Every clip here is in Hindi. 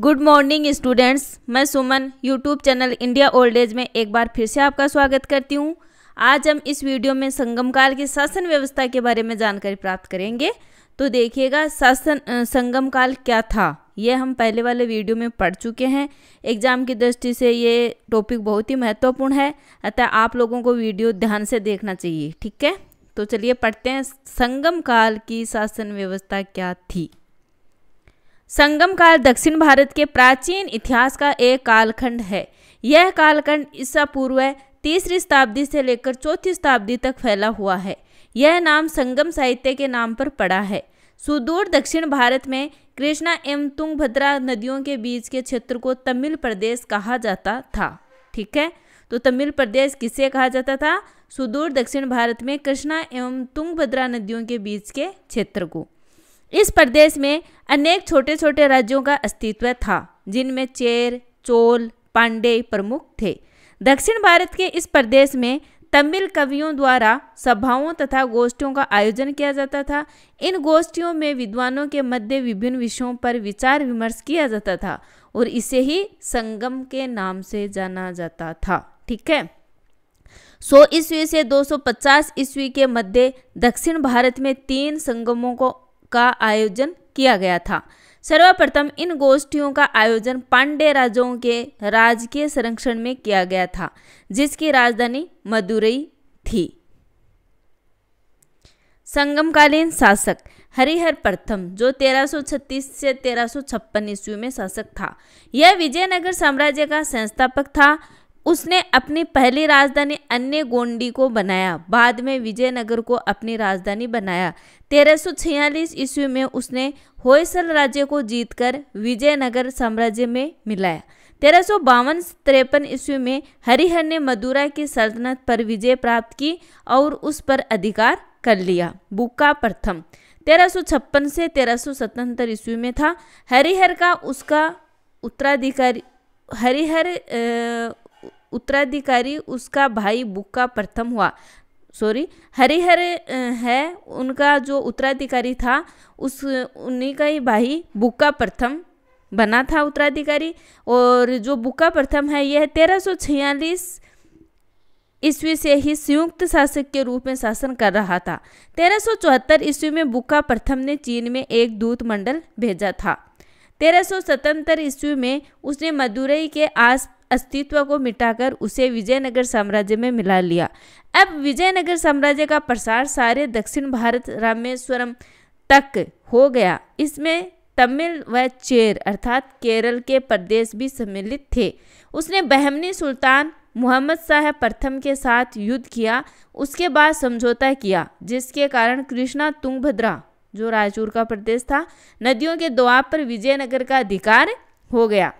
गुड मॉर्निंग स्टूडेंट्स मैं Suman YouTube channel India old age में एक बार फिर से आपका स्वागत करती हूँ आज हम इस वीडियो में संगम काल की शासन व्यवस्था के बारे में जानकारी प्राप्त करेंगे तो देखिएगा शासन संगम काल क्या था ये हम पहले वाले वीडियो में पढ़ चुके हैं एग्जाम की दृष्टि से ये टॉपिक बहुत ही महत्वपूर्ण है अतः आप लोगों को वीडियो ध्यान से देखना चाहिए ठीक है तो चलिए पढ़ते हैं संगम काल की शासन व्यवस्था क्या थी संगम काल दक्षिण भारत के प्राचीन इतिहास का एक कालखंड है यह कालखंड ईसा पूर्व तीसरी शताब्दी से लेकर चौथी शताब्दी तक फैला हुआ है यह नाम संगम साहित्य के नाम पर पड़ा है सुदूर दक्षिण भारत में कृष्णा एवं तुंगभद्रा नदियों के बीच के क्षेत्र को तमिल प्रदेश कहा जाता था ठीक है तो तमिल प्रदेश किसे कहा जाता था सुदूर दक्षिण भारत में कृष्णा एवं तुंगभद्रा नदियों के बीच के क्षेत्र को इस प्रदेश में अनेक छोटे छोटे राज्यों का अस्तित्व था जिनमें चेर चोल पांडे प्रमुख थे दक्षिण भारत के इस प्रदेश में तमिल कवियों द्वारा सभाओं तथा गोष्ठियों का आयोजन किया जाता था इन गोष्ठियों में विद्वानों के मध्य विभिन्न विषयों पर विचार विमर्श किया जाता था और इसे ही संगम के नाम से जाना जाता था ठीक है 100 ईस्वी से 250 ईस्वी के मध्य दक्षिण भारत में तीन संगमों को का आयोजन किया गया था सर्वप्रथम इन गोष्ठियों का आयोजन पांडे राजाओं के राजकीय संरक्षण में किया गया था जिसकी राजधानी मदुरई थी संगमकालीन शासक हरिहर प्रथम जो 1336 से 1356 ईस्वी में शासक था यह विजयनगर साम्राज्य का संस्थापक था उसने अपनी पहली राजधानी अन्य गोंडी को बनाया बाद में विजयनगर को अपनी राजधानी बनाया तेरह छियालीस ईस्वी में उसने होयसल राज्य को जीतकर विजयनगर साम्राज्य में मिलाया तेरह सौ बावन तिरपन ईस्वी में हरिहर ने मदुरा की सल्तनत पर विजय प्राप्त की और उस पर अधिकार कर लिया बुक्का प्रथम तेरह सौ छप्पन से तेरह सौ सतहत्तर ईस्वी में था हरिहर का उसका उत्तराधिकारी हरिहर उत्तराधिकारी उसका भाई बुक्का प्रथम हुआ सॉरी हरिहर है उनका जो उत्तराधिकारी था उस उन्हीं का ही भाई बुक्का प्रथम बना था उत्तराधिकारी और जो बुक्का प्रथम है यह तेरह सौ छियालीस ईस्वी से ही संयुक्त शासक के रूप में शासन कर रहा था तेरह सौ चौहत्तर ईस्वी में बुक्का प्रथम ने चीन में एक दूत मंडल भेजा था तेरह सौ सतहत्तर ईस्वी में उसने मदुरई के आस अस्तित्व को मिटाकर उसे विजयनगर साम्राज्य में मिला लिया अब विजयनगर साम्राज्य का प्रसार सारे दक्षिण भारत रामेश्वरम तक हो गया इसमें तमिल व चेर अर्थात केरल के प्रदेश भी सम्मिलित थे उसने बहमनी सुल्तान मोहम्मद शाह प्रथम के साथ युद्ध किया उसके बाद समझौता किया जिसके कारण कृष्णा तुंगभद्रा जो रायचूर का प्रदेश था नदियों के द्वाब पर विजयनगर का अधिकार हो गया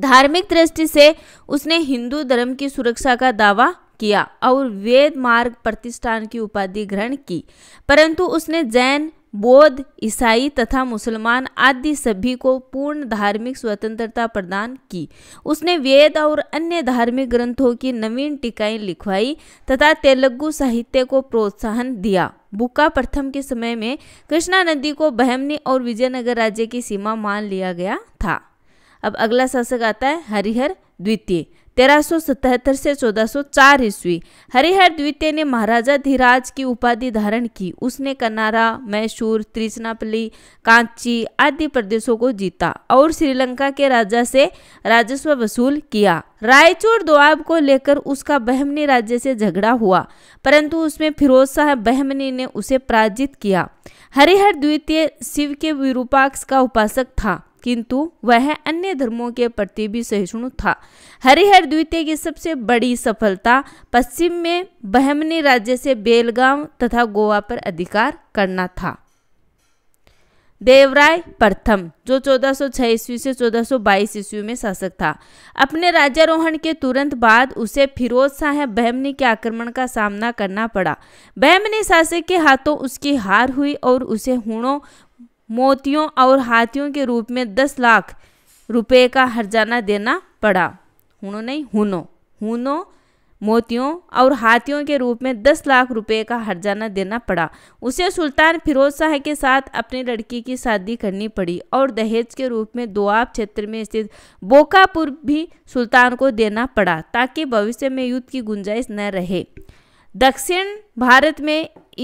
धार्मिक दृष्टि से उसने हिंदू धर्म की सुरक्षा का दावा किया और वेद मार्ग प्रतिष्ठान की उपाधि ग्रहण की परंतु उसने जैन बौद्ध ईसाई तथा मुसलमान आदि सभी को पूर्ण धार्मिक स्वतंत्रता प्रदान की उसने वेद और अन्य धार्मिक ग्रंथों की नवीन टिकाएं लिखवाई तथा तेलुगु साहित्य को प्रोत्साहन दिया बुक्का प्रथम के समय में कृष्णा नदी को बहमनी और विजयनगर राज्य की सीमा मान लिया गया था अब अगला शासक आता है हरिहर द्वितीय सतहत्तर से 1404 ईस्वी हरिहर द्वितीय ने महाराजा धीराज की उपाधि धारण की उसने कनारा मैसूर त्रिचनापली कांची आदि प्रदेशों को जीता और श्रीलंका के राजा से राजस्व वसूल किया रायचूर दुआब को लेकर उसका बहमनी राज्य से झगड़ा हुआ परंतु उसमें फिरोज शाह बहमनी ने उसे पराजित किया हरिहर द्वितीय शिव के विरूपाक्ष का उपासक था किंतु वह अन्य धर्मों के प्रति भी सहिष्णु था हरिहर द्वितीय की सबसे बड़ी सफलता पश्चिम में बहमनी राज्य से बेलगांव तथा गोवा पर अधिकार करना था देवराय प्रथम जो 1406 ईस्वी से 1422 ईस्वी में शासक था अपने राज्यारोहण के तुरंत बाद उसे फिरोज शाह बहमनी के आक्रमण का सामना करना पड़ा बहमनी शासक के हाथों उसकी हार हुई और उसे हुणों मोतियों और हाथियों के रूप में दस लाख रुपए का हर्जाना देना पड़ा हुनो नहीं हुनो हुनो मोतियों और हाथियों के रूप में दस लाख रुपए का हर्जाना देना पड़ा उसे सुल्तान फिरोज शाह के साथ अपनी लड़की की शादी करनी पड़ी और दहेज के रूप में दोआब क्षेत्र में स्थित बोकापुर भी सुल्तान को देना पड़ा ताकि भविष्य में युद्ध की गुंजाइश न रहे दक्षिण भारत में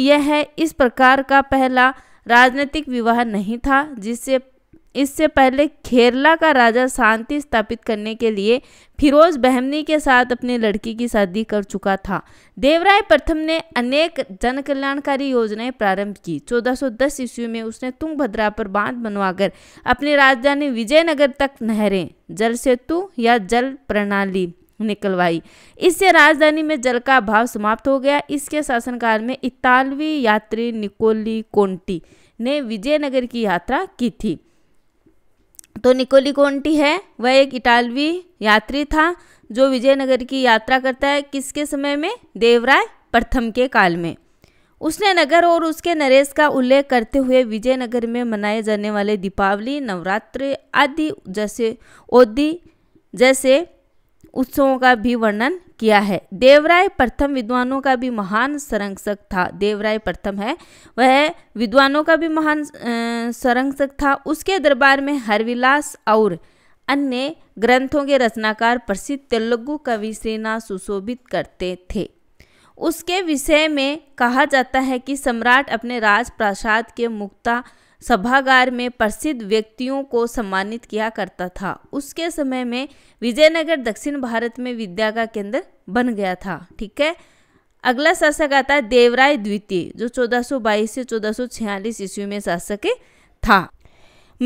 यह है इस प्रकार का पहला राजनीतिक विवाह नहीं था जिससे इससे पहले खेरला का राजा शांति स्थापित करने के लिए फिरोज बहमनी के साथ अपनी लड़की की शादी कर चुका था देवराय प्रथम ने अनेक जनकल्याणकारी योजनाएं प्रारंभ की 1410 ईस्वी में उसने तुंगभद्रा पर बांध बनवाकर अपनी राजधानी विजयनगर तक नहरें जल सेतु या जल प्रणाली निकलवाई इससे राजधानी में जल का अभाव समाप्त हो गया इसके शासनकाल में इतालवी यात्री निकोली कोंटी ने विजयनगर की यात्रा की थी तो निकोली कोंटी है वह एक इटालवी यात्री था जो विजयनगर की यात्रा करता है किसके समय में देवराय प्रथम के काल में उसने नगर और उसके नरेश का उल्लेख करते हुए विजयनगर में मनाए जाने वाले दीपावली नवरात्र आदि जैसे ओदी जैसे उत्सवों का भी वर्णन किया है देवराय प्रथम विद्वानों का भी महान संरक्षक था देवराय प्रथम है वह विद्वानों का भी महान संरक्षक था उसके दरबार में हरविलास और अन्य ग्रंथों के रचनाकार प्रसिद्ध तेलुगु कवि सेना सुशोभित करते थे उसके विषय में कहा जाता है कि सम्राट अपने राजप्रासाद के मुक्ता सभागार में प्रसिद्ध व्यक्तियों को सम्मानित किया करता था उसके समय में विजयनगर दक्षिण भारत में विद्या का केंद्र बन गया था ठीक है अगला शासक आता है देवराय द्वितीय जो 1422 से 1446 ईस्वी में शासक था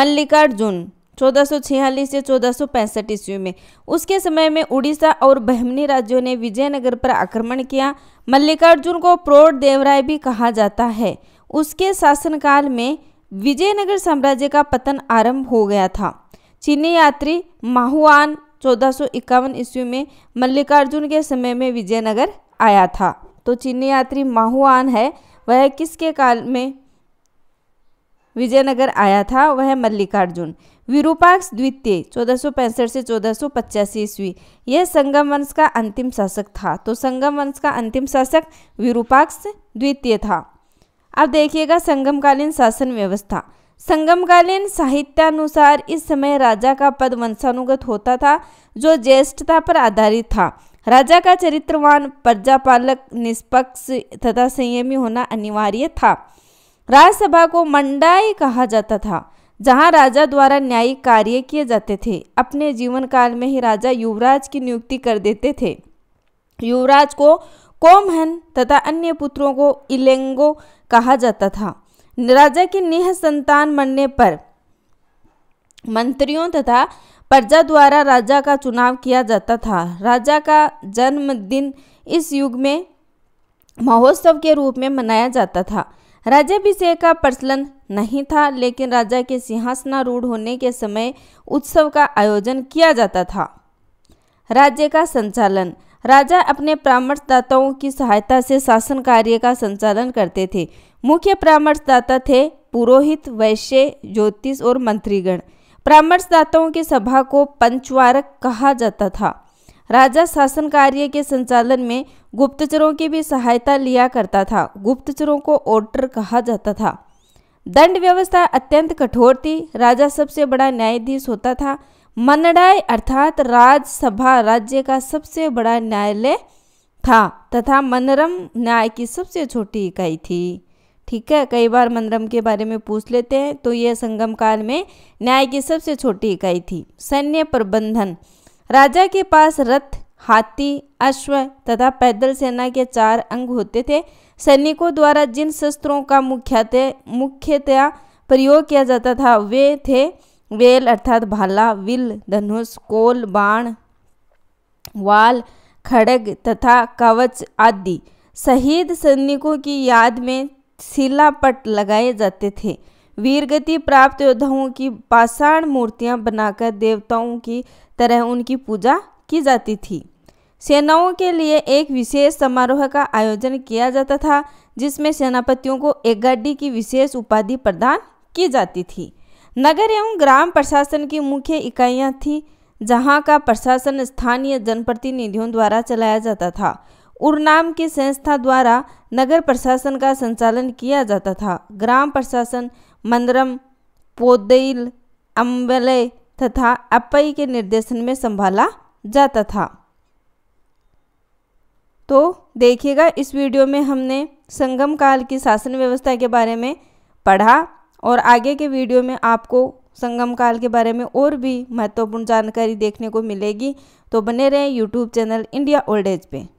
मल्लिकार्जुन 1446 से 1465 ईस्वी में उसके समय में उड़ीसा और बहमनी राज्यों ने विजयनगर पर आक्रमण किया मल्लिकार्जुन को प्रोड़ देवराय भी कहा जाता है उसके शासनकाल में विजयनगर साम्राज्य का पतन आरंभ हो गया था चीनी यात्री माहुआन चौदह ईस्वी में मल्लिकार्जुन के समय में विजयनगर आया था तो चीनी यात्री माहुआन है वह किसके काल में विजयनगर आया था वह मल्लिकार्जुन विरूपाक्ष द्वितीय 1465 से चौदह ईस्वी यह संगम वंश का अंतिम शासक था तो संगम वंश का अंतिम शासक विरूपाक्ष द्वितीय था अब देखिएगा संगमकालीन शासन व्यवस्था संगमकालीन साहित्यानुसार इस समय राजा का पद वंशानुगत होता था जो ज्येष्ठता पर आधारित था राजा का चरित्रवान प्रजापालक निष्पक्ष तथा संयमी होना अनिवार्य था राज्यसभा को मंडाई कहा जाता था जहां राजा द्वारा न्यायिक कार्य किए जाते थे अपने जीवन काल में ही राजा युवराज की नियुक्ति कर देते थे युवराज को कोमहन तथा अन्य पुत्रों को इलेंगो कहा जाता था राजा के नेह संतान मरने पर मंत्रियों तथा प्रजा द्वारा राजा का चुनाव किया जाता था राजा का जन्मदिन इस युग में महोत्सव के रूप में मनाया जाता था राज्याभिषेक का प्रचलन नहीं था लेकिन राजा के सिंहासनारूढ़ होने के समय उत्सव का आयोजन किया जाता था राज्य का संचालन राजा अपने परामर्शदाताओं की सहायता से शासन कार्य का संचालन करते थे मुख्य परामर्शदाता थे पुरोहित वैश्य ज्योतिष और मंत्रीगण परामर्शदाताओं की सभा को पंचवारक कहा जाता था राजा शासन कार्य के संचालन में गुप्तचरों की भी सहायता लिया करता था गुप्तचरों को ओटर कहा जाता था दंड व्यवस्था अत्यंत कठोर थी राजा सबसे बड़ा न्यायाधीश होता था मनडाई अर्थात राज्यसभा राज्य का सबसे बड़ा न्यायालय था तथा मनरम न्याय की सबसे छोटी इकाई थी ठीक है कई बार मनरम के बारे में पूछ लेते हैं तो यह संगम काल में न्याय की सबसे छोटी इकाई थी सैन्य प्रबंधन राजा के पास रथ हाथी अश्व तथा पैदल सेना के चार अंग होते थे सैनिकों द्वारा जिन शस्त्रों का मुख्यतः मुख्यतया प्रयोग किया जाता था वे थे वेल अर्थात भाला विल धनुष कोल बाण वाल खड़ग तथा कवच आदि शहीद सैनिकों की याद में शिलापट लगाए जाते थे वीरगति प्राप्त योद्धाओं की पाषाण मूर्तियां बनाकर देवताओं की तरह उनकी पूजा की जाती थी सेनाओं के लिए एक विशेष समारोह का आयोजन किया जाता था जिसमें सेनापतियों को एक एगाडी की विशेष उपाधि प्रदान की जाती थी नगर एवं ग्राम प्रशासन की मुख्य इकाइयां थीं जहां का प्रशासन स्थानीय जनप्रतिनिधियों द्वारा चलाया जाता था उरनाम की संस्था द्वारा नगर प्रशासन का संचालन किया जाता था ग्राम प्रशासन मंदरम पोदेल अम्बलय तथा अपई के निर्देशन में संभाला जाता था तो देखिएगा इस वीडियो में हमने संगम काल की शासन व्यवस्था के बारे में पढ़ा और आगे के वीडियो में आपको संगम काल के बारे में और भी महत्वपूर्ण जानकारी देखने को मिलेगी तो बने रहें YouTube channel India old age पर